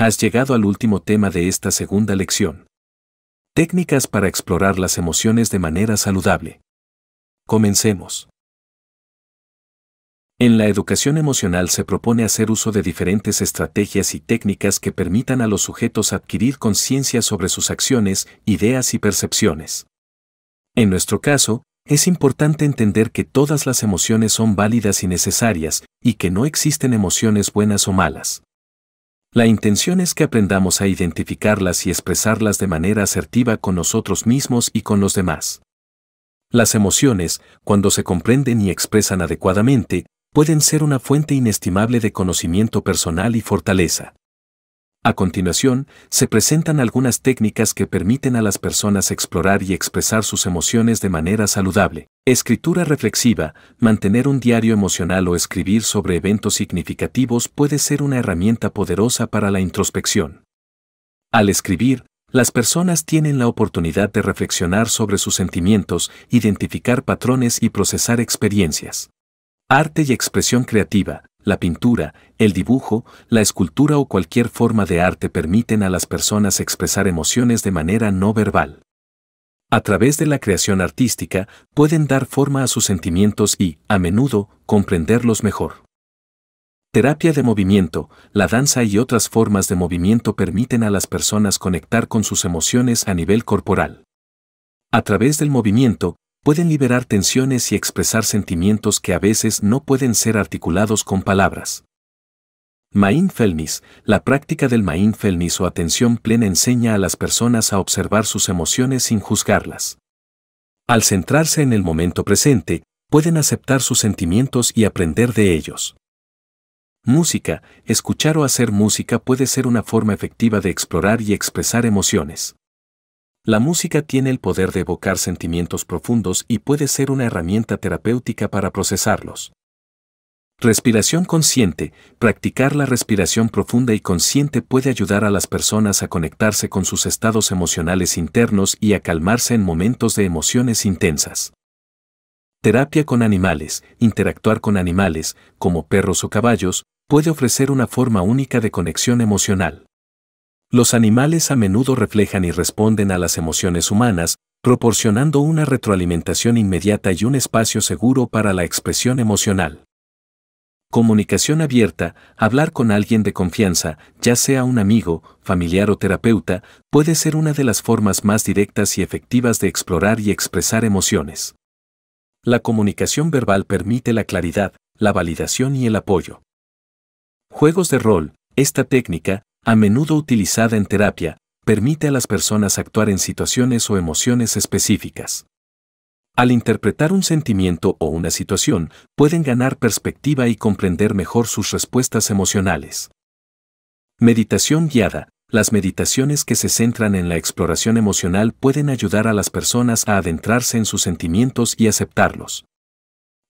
Has llegado al último tema de esta segunda lección. Técnicas para explorar las emociones de manera saludable. Comencemos. En la educación emocional se propone hacer uso de diferentes estrategias y técnicas que permitan a los sujetos adquirir conciencia sobre sus acciones, ideas y percepciones. En nuestro caso, es importante entender que todas las emociones son válidas y necesarias, y que no existen emociones buenas o malas. La intención es que aprendamos a identificarlas y expresarlas de manera asertiva con nosotros mismos y con los demás. Las emociones, cuando se comprenden y expresan adecuadamente, pueden ser una fuente inestimable de conocimiento personal y fortaleza. A continuación, se presentan algunas técnicas que permiten a las personas explorar y expresar sus emociones de manera saludable. Escritura reflexiva, mantener un diario emocional o escribir sobre eventos significativos puede ser una herramienta poderosa para la introspección. Al escribir, las personas tienen la oportunidad de reflexionar sobre sus sentimientos, identificar patrones y procesar experiencias. Arte y expresión creativa, la pintura, el dibujo, la escultura o cualquier forma de arte permiten a las personas expresar emociones de manera no verbal. A través de la creación artística pueden dar forma a sus sentimientos y, a menudo, comprenderlos mejor. Terapia de movimiento, la danza y otras formas de movimiento permiten a las personas conectar con sus emociones a nivel corporal. A través del movimiento, pueden liberar tensiones y expresar sentimientos que a veces no pueden ser articulados con palabras. Mindfulness, la práctica del mindfulness o atención plena enseña a las personas a observar sus emociones sin juzgarlas. Al centrarse en el momento presente, pueden aceptar sus sentimientos y aprender de ellos. Música, escuchar o hacer música puede ser una forma efectiva de explorar y expresar emociones. La música tiene el poder de evocar sentimientos profundos y puede ser una herramienta terapéutica para procesarlos. Respiración consciente. Practicar la respiración profunda y consciente puede ayudar a las personas a conectarse con sus estados emocionales internos y a calmarse en momentos de emociones intensas. Terapia con animales. Interactuar con animales, como perros o caballos, puede ofrecer una forma única de conexión emocional. Los animales a menudo reflejan y responden a las emociones humanas, proporcionando una retroalimentación inmediata y un espacio seguro para la expresión emocional. Comunicación abierta, hablar con alguien de confianza, ya sea un amigo, familiar o terapeuta, puede ser una de las formas más directas y efectivas de explorar y expresar emociones. La comunicación verbal permite la claridad, la validación y el apoyo. Juegos de rol. Esta técnica, a menudo utilizada en terapia, permite a las personas actuar en situaciones o emociones específicas. Al interpretar un sentimiento o una situación, pueden ganar perspectiva y comprender mejor sus respuestas emocionales. Meditación guiada. Las meditaciones que se centran en la exploración emocional pueden ayudar a las personas a adentrarse en sus sentimientos y aceptarlos.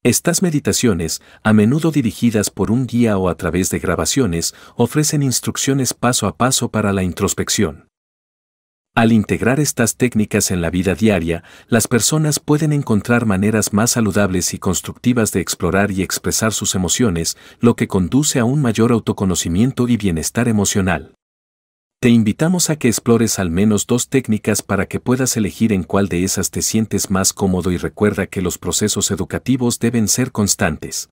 Estas meditaciones, a menudo dirigidas por un guía o a través de grabaciones, ofrecen instrucciones paso a paso para la introspección. Al integrar estas técnicas en la vida diaria, las personas pueden encontrar maneras más saludables y constructivas de explorar y expresar sus emociones, lo que conduce a un mayor autoconocimiento y bienestar emocional. Te invitamos a que explores al menos dos técnicas para que puedas elegir en cuál de esas te sientes más cómodo y recuerda que los procesos educativos deben ser constantes.